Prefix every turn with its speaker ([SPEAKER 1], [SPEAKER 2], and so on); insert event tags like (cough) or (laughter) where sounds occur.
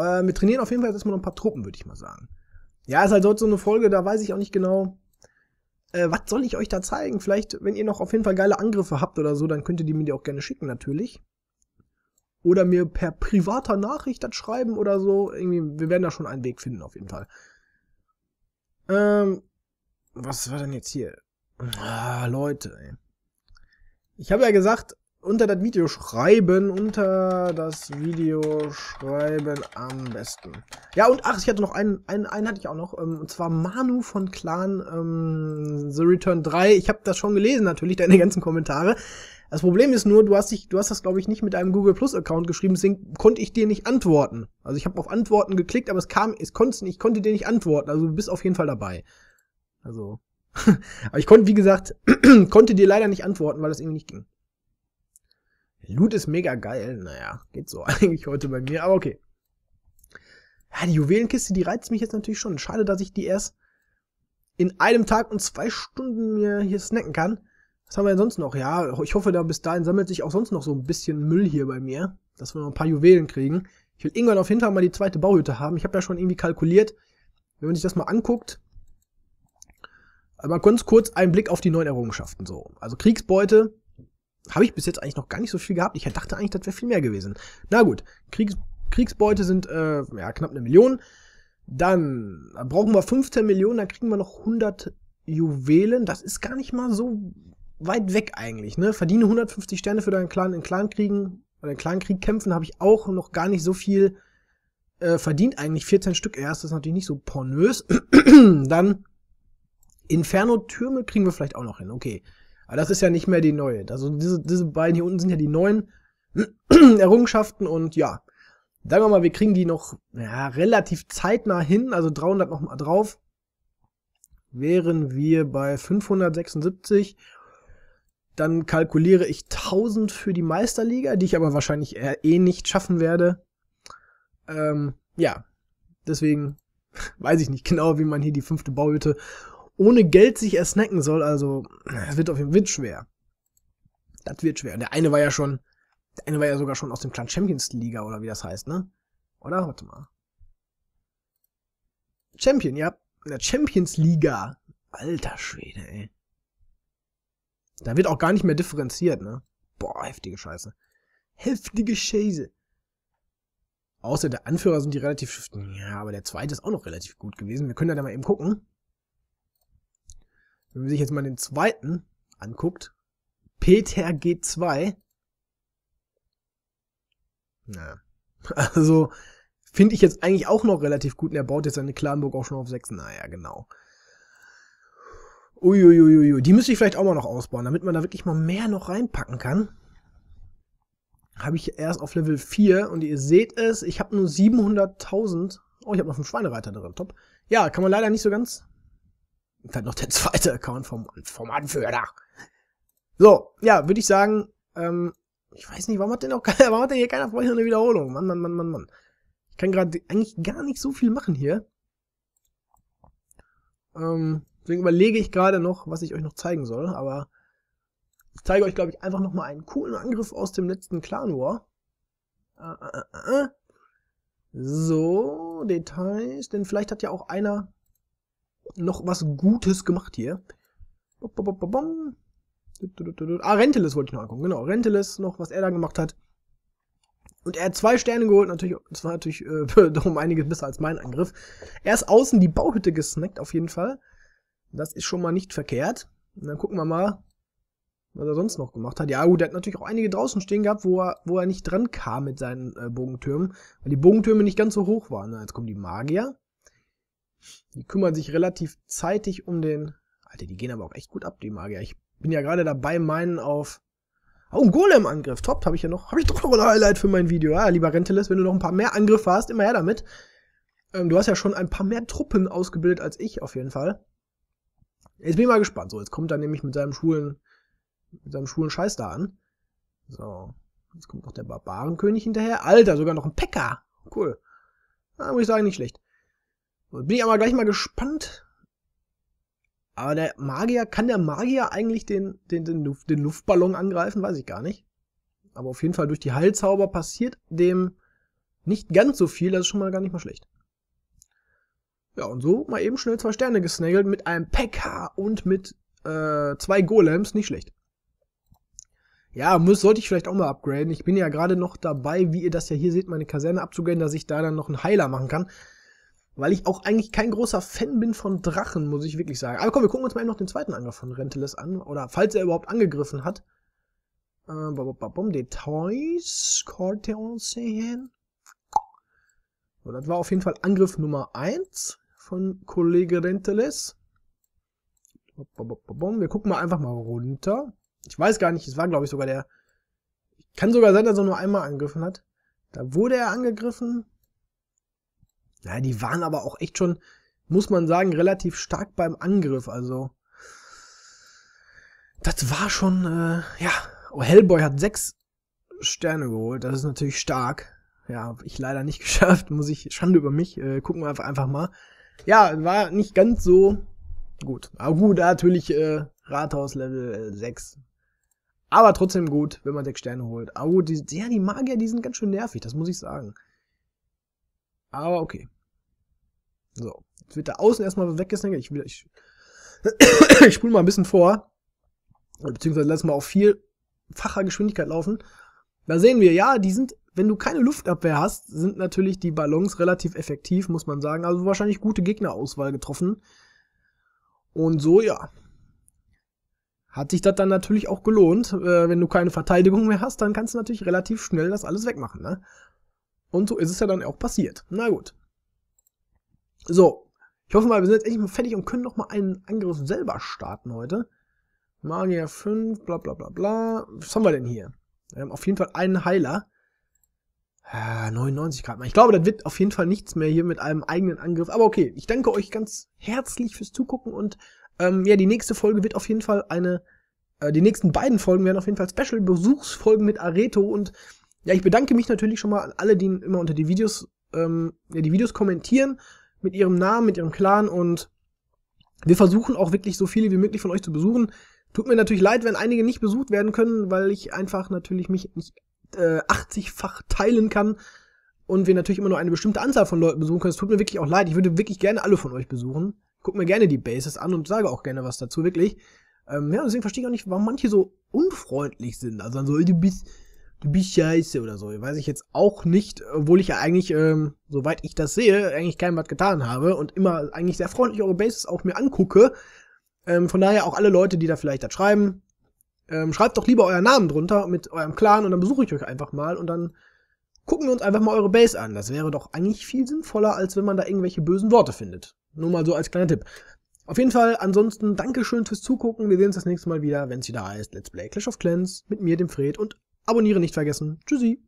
[SPEAKER 1] Äh, wir trainieren auf jeden Fall jetzt erstmal noch ein paar Truppen, würde ich mal sagen. Ja, ist halt so eine Folge, da weiß ich auch nicht genau, äh, was soll ich euch da zeigen. Vielleicht, wenn ihr noch auf jeden Fall geile Angriffe habt oder so, dann könnt ihr die mir die auch gerne schicken, natürlich. Oder mir per privater Nachricht das schreiben oder so. Irgendwie, wir werden da schon einen Weg finden, auf jeden Fall. Ähm, was war denn jetzt hier? Ah, Leute, ey. Ich habe ja gesagt, unter das Video schreiben, unter das Video schreiben am besten. Ja, und ach, ich hatte noch einen, einen, einen hatte ich auch noch, ähm, und zwar Manu von Clan ähm, The Return 3. Ich habe das schon gelesen natürlich, deine ganzen Kommentare. Das Problem ist nur, du hast dich, du hast das glaube ich nicht mit einem Google Plus Account geschrieben, deswegen konnte ich dir nicht antworten. Also ich habe auf Antworten geklickt, aber es kam, es konnte, ich konnte dir nicht antworten. Also du bist auf jeden Fall dabei. Also, (laughs) aber ich konnte, wie gesagt, (clears throat) konnte dir leider nicht antworten, weil das irgendwie nicht ging. Loot ist mega geil. Naja, geht so (laughs) eigentlich heute bei mir, aber okay. Ja, die Juwelenkiste, die reizt mich jetzt natürlich schon. Schade, dass ich die erst in einem Tag und zwei Stunden mir hier snacken kann. Was haben wir denn sonst noch? Ja, ich hoffe, da bis dahin sammelt sich auch sonst noch so ein bisschen Müll hier bei mir, dass wir noch ein paar Juwelen kriegen. Ich will irgendwann auf jeden Fall mal die zweite Bauhütte haben. Ich habe ja schon irgendwie kalkuliert, wenn man sich das mal anguckt. Aber ganz kurz einen Blick auf die neuen Errungenschaften so. Also Kriegsbeute, habe ich bis jetzt eigentlich noch gar nicht so viel gehabt. Ich dachte eigentlich, das wäre viel mehr gewesen. Na gut, Kriegs Kriegsbeute sind äh, ja, knapp eine Million. Dann brauchen wir 15 Millionen, dann kriegen wir noch 100 Juwelen. Das ist gar nicht mal so weit weg eigentlich. Ne? Verdiene 150 Sterne für deinen Clan in Clankriegen oder in Clankrieg kämpfen, habe ich auch noch gar nicht so viel äh, verdient. Eigentlich 14 Stück erst, das ist natürlich nicht so pornös. (clears throat) dann Inferno-Türme kriegen wir vielleicht auch noch hin. Okay. Aber das ist ja nicht mehr die neue. Also diese, diese beiden hier unten sind ja die neuen (clears throat) Errungenschaften und ja, sagen wir mal, wir kriegen die noch ja, relativ zeitnah hin, also 300 nochmal drauf, wären wir bei 576. Dann kalkuliere ich 1000 für die Meisterliga, die ich aber wahrscheinlich eh nicht schaffen werde. Ähm, ja, deswegen (laughs) weiß ich nicht genau, wie man hier die fünfte Bauhütte ohne Geld sich ersnacken soll. Also, es wird auf jeden Fall schwer. Das wird schwer. Und Der eine war ja schon, der eine war ja sogar schon aus dem Clan Champions Liga oder wie das heißt, ne? Oder? Warte mal. Champion, ja. In der Champions Liga. Alter Schwede, ey. Da wird auch gar nicht mehr differenziert, ne? Boah, heftige Scheiße. Heftige Scheiße. Außer der Anführer sind die relativ. Ja, aber der zweite ist auch noch relativ gut gewesen. Wir können ja da mal eben gucken. Wenn man sich jetzt mal den zweiten anguckt, Peter G2. Na. (laughs) Also, finde ich jetzt eigentlich auch noch relativ gut. Und er baut jetzt seine Klarenburg auch schon auf 6. Naja, genau. Uiuiuiui, die müsste ich vielleicht auch mal noch ausbauen, damit man da wirklich mal mehr noch reinpacken kann. Habe ich erst auf Level 4 und ihr seht es, ich habe nur 700.000. Oh, ich habe noch einen Schweinereiter drin, top. Ja, kann man leider nicht so ganz und dann noch der (laughs) zweite Account vom, vom Anführer da. So, ja, würde ich sagen, ähm, ich weiß nicht, warum hat denn auch keiner, (laughs) warum hat denn hier keiner vorher eine Wiederholung? Mann, Mann, Mann, Mann, Mann. Ich kann gerade eigentlich gar nicht so viel machen hier. Ähm, deswegen überlege ich gerade noch, was ich euch noch zeigen soll, aber ich zeige euch, glaube ich, einfach nochmal einen coolen Angriff aus dem letzten Clan War. Äh, äh, äh. äh. So, Details, denn vielleicht hat ja auch einer noch was Gutes gemacht hier. Ah, Renteles wollte ich noch angucken. Genau, Renteles noch, was er da gemacht hat. Und er hat zwei Sterne geholt, natürlich, das war natürlich äh, (laughs) darum einiges besser als mein Angriff. Er ist außen die Bauhütte gesnackt, auf jeden Fall. Das ist schon mal nicht verkehrt. Und dann gucken wir mal, was er sonst noch gemacht hat. Ja, gut, er hat natürlich auch einige draußen stehen gehabt, wo er, wo er nicht dran kam mit seinen äh, Bogentürmen, weil die Bogentürme nicht ganz so hoch waren. Na, jetzt kommen die Magier. Die kümmern sich relativ zeitig um den. Alter, die gehen aber auch echt gut ab, die Magier. Ich bin ja gerade dabei, meinen auf. Oh, ein Golem-Angriff. Top, habe ich ja noch. Habe ich doch noch ein Highlight für mein Video. Ja, lieber Renteles, wenn du noch ein paar mehr Angriffe hast, immer her damit. Ähm, du hast ja schon ein paar mehr Truppen ausgebildet als ich, auf jeden Fall. Jetzt bin ich mal gespannt. So, jetzt kommt er nämlich mit seinem schwulen, mit seinem schwulen Scheiß da an. So, jetzt kommt noch der Barbarenkönig hinterher. Alter, sogar noch ein Päcker. E cool. Ja, ah, muss ich sagen, nicht schlecht. Bin ich aber gleich mal gespannt. Aber der Magier, kann der Magier eigentlich den, den, den, Luft, den Luftballon angreifen? Weiß ich gar nicht. Aber auf jeden Fall durch die Heilzauber passiert dem nicht ganz so viel. Das ist schon mal gar nicht mal schlecht. Ja, und so mal eben schnell zwei Sterne gesnaggelt mit einem Pekka und mit äh, zwei Golems. Nicht schlecht. Ja, muss, sollte ich vielleicht auch mal upgraden. Ich bin ja gerade noch dabei, wie ihr das ja hier seht, meine Kaserne abzugraden, dass ich da dann noch einen Heiler machen kann weil ich auch eigentlich kein großer Fan bin von Drachen, muss ich wirklich sagen. Aber komm, wir gucken uns mal eben noch den zweiten Angriff von Renteles an. Oder falls er überhaupt angegriffen hat. Äh, Details. Corteon sehen. So, das war auf jeden Fall Angriff Nummer 1 von Kollege Renteles. Ba, Wir gucken mal einfach mal runter. Ich weiß gar nicht, es war glaube ich sogar der... Kann sogar sein, dass er nur einmal angegriffen hat. Da wurde er angegriffen ja, die waren aber auch echt schon, muss man sagen, relativ stark beim Angriff. Also, das war schon, äh, ja. Oh, Hellboy hat sechs Sterne geholt. Das ist natürlich stark. Ja, habe ich leider nicht (laughs) geschafft. Muss ich, Schande über mich. Äh, gucken wir einfach, einfach mal. Ja, war nicht ganz so gut. Aber gut, natürlich äh, Rathaus Level 6. Äh, aber trotzdem gut, wenn man sechs Sterne holt. Aber gut, die, ja, die Magier, die sind ganz schön nervig, das muss ich sagen. Aber okay. So, jetzt wird da Außen erstmal weggesnackt. Ich, will, ich, (coughs) ich spule mal ein bisschen vor. Beziehungsweise lass mal auf vielfacher Geschwindigkeit laufen. Da sehen wir, ja, die sind, wenn du keine Luftabwehr hast, sind natürlich die Ballons relativ effektiv, muss man sagen. Also wahrscheinlich gute Gegnerauswahl getroffen. Und so, ja. Hat sich das dann natürlich auch gelohnt. Äh, wenn du keine Verteidigung mehr hast, dann kannst du natürlich relativ schnell das alles wegmachen. Ne? Und so ist es ja dann auch passiert. Na gut. So. Ich hoffe mal, wir sind jetzt endlich mal fertig und können noch mal einen Angriff selber starten heute. Magier 5, bla bla bla bla. Was haben wir denn hier? Wir haben auf jeden Fall einen Heiler. Äh, 99 Grad. Ich glaube, das wird auf jeden Fall nichts mehr hier mit einem eigenen Angriff. Aber okay, ich danke euch ganz herzlich fürs Zugucken und ähm, ja, die nächste Folge wird auf jeden Fall eine Äh, die nächsten beiden Folgen werden auf jeden Fall Special-Besuchsfolgen mit Areto und ja, ich bedanke mich natürlich schon mal an alle, die immer unter die Videos, ähm, ja, die Videos kommentieren, mit ihrem Namen, mit ihrem Clan und wir versuchen auch wirklich so viele wie möglich von euch zu besuchen. Tut mir natürlich leid, wenn einige nicht besucht werden können, weil ich einfach natürlich mich nicht äh, 80-fach teilen kann und wir natürlich immer nur eine bestimmte Anzahl von Leuten besuchen können. Es tut mir wirklich auch leid. Ich würde wirklich gerne alle von euch besuchen. Guck mir gerne die Bases an und sage auch gerne was dazu, wirklich. Ähm, ja, deswegen verstehe ich auch nicht, warum manche so unfreundlich sind. Also dann so, du bist, du bist scheiße oder so. Weiß ich jetzt auch nicht, obwohl ich ja eigentlich, ähm, soweit ich das sehe, eigentlich keinem was getan habe und immer eigentlich sehr freundlich eure Bases auch mir angucke. Ähm, von daher auch alle Leute, die da vielleicht das schreiben, ähm, schreibt doch lieber euren Namen drunter mit eurem Clan und dann besuche ich euch einfach mal und dann gucken wir uns einfach mal eure Base an. Das wäre doch eigentlich viel sinnvoller, als wenn man da irgendwelche bösen Worte findet. Nur mal so als kleiner Tipp. Auf jeden Fall, ansonsten Dankeschön fürs Zugucken. Wir sehen uns das nächste Mal wieder, wenn es wieder heißt Let's Play Clash of Clans mit mir, dem Fred und Abonnieren nicht vergessen. Tschüssi.